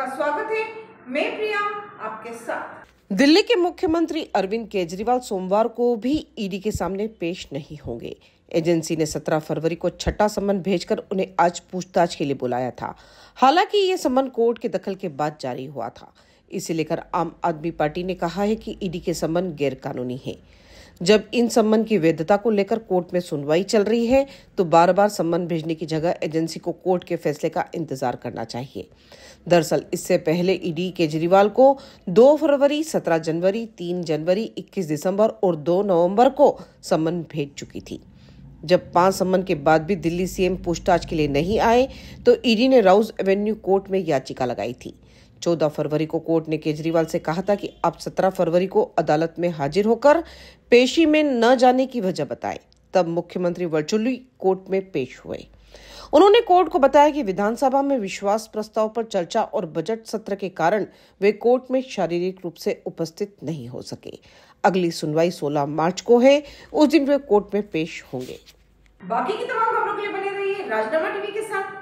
आपका स्वागत है मैं प्रिया आपके साथ दिल्ली के मुख्यमंत्री अरविंद केजरीवाल सोमवार को भी ईडी के सामने पेश नहीं होंगे एजेंसी ने 17 फरवरी को छठा समन भेजकर उन्हें आज पूछताछ के लिए बुलाया था हालांकि ये समन कोर्ट के दखल के बाद जारी हुआ था इसे लेकर आम आदमी पार्टी ने कहा है कि ईडी के समन गैरकानूनी है जब इन सम्मन की वैधता को लेकर कोर्ट में सुनवाई चल रही है तो बार बार सम्मन भेजने की जगह एजेंसी को कोर्ट के फैसले का इंतजार करना चाहिए दरअसल इससे पहले ईडी केजरीवाल को 2 फरवरी 17 जनवरी 3 जनवरी 21 दिसंबर और 2 नवंबर को सम्मन भेज चुकी थी जब पांच सम्मन के बाद भी दिल्ली सीएम पूछताछ के लिए नहीं आए तो ईडी ने राउज एवेन्यू कोर्ट में याचिका लगाई थी चौदह फरवरी को कोर्ट ने केजरीवाल से कहा था कि आप सत्रह फरवरी को अदालत में हाजिर होकर पेशी में न जाने की वजह बताई तब मुख्यमंत्री वर्चुअली कोर्ट में पेश हुए उन्होंने कोर्ट को बताया कि विधानसभा में विश्वास प्रस्ताव पर चर्चा और बजट सत्र के कारण वे कोर्ट में शारीरिक रूप से उपस्थित नहीं हो सके अगली सुनवाई 16 मार्च को है उस दिन वे कोर्ट में पेश होंगे बाकी की तमाम खबरों के लिए बने रहिए राजनामा टीवी के साथ